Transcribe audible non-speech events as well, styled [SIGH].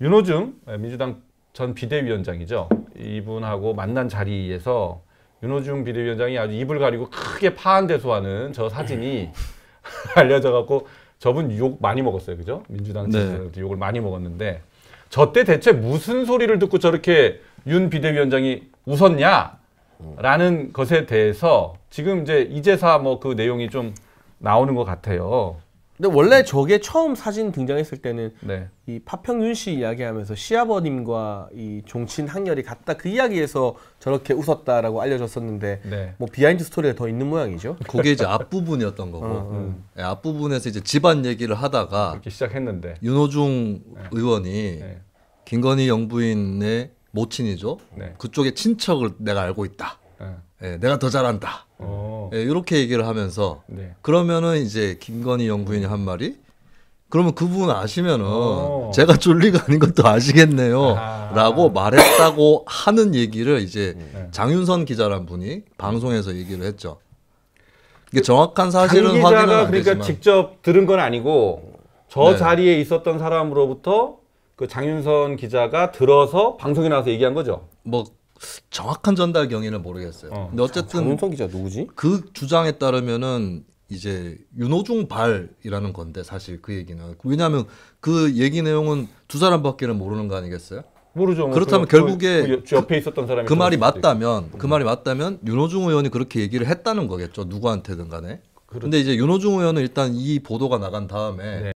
윤호중 예, 민주당 전 비대위원장이죠. 이분하고 만난 자리에서 윤호중 비대위원장이 아주 입을 가리고 크게 파한대소하는 저 사진이 [LAUGHS] 알려져 갖고 저분 욕 많이 먹었어요. 그죠? 민주당 지지자들 네. 욕을 많이 먹었는데 저 때 대체 무슨 소리를 듣고 저렇게 윤 비대위원장이 웃었냐? 라는 것에 대해서 지금 이제 이재사뭐 그 내용이 좀 나오는 것 같아요. 근데 원래 저게 처음 사진 등장했을 때는 네. 이 파평윤 씨 이야기하면서 시아버님과 이 종친 학렬이 같다 그 이야기에서 저렇게 웃었다라고 알려졌었는데 네. 뭐 비하인드 스토리가 더 있는 모양이죠. 그게 이제 앞부분이었던 거고 어, 음. 네, 앞부분에서 이제 집안 얘기를 하다가 이렇게 시작했는데 윤호중 네. 의원이 네. 김건희 영부인의 모친이죠. 네. 그쪽의 친척을 내가 알고 있다. 예, 내가 더 잘한다. 어. 네, 이렇게 얘기를 하면서 네. 그러면은 이제 김건희 연구인이 한 말이 그러면 그분 아시면은 어. 제가 졸리가 아닌 것도 아시겠네요. 아. 라고 말했다고 하는 얘기를 이제 네. 장윤선 기자란 분이 방송에서 얘기를 했죠. 이게 정확한 사실은 확인은 안 그러니까 되지만 그러니까 직접 들은 건 아니고 저 네. 자리에 있었던 사람으로부터 그 장윤선 기자가 들어서 방송에 나와서 얘기한 거죠. 뭐 정확한 전달 경위는 모르겠어요. 어. 근데 어쨌든 정 기자 누구지? 그 주장에 따르면은 이제 윤호중 발이라는 건데 사실 그 얘기는 왜냐하면 그 얘기 내용은 두 사람밖에는 모르는 거 아니겠어요? 모르죠. 뭐 그렇다면 그, 그 결국에 그, 그, 옆에 있었던 사람이 그 말이 맞다면 그 음. 말이 맞다면 윤호중 의원이 그렇게 얘기를 했다는 거겠죠. 누구한테든 간에. 그런데 이제 윤호중 의원은 일단 이 보도가 나간 다음에 네.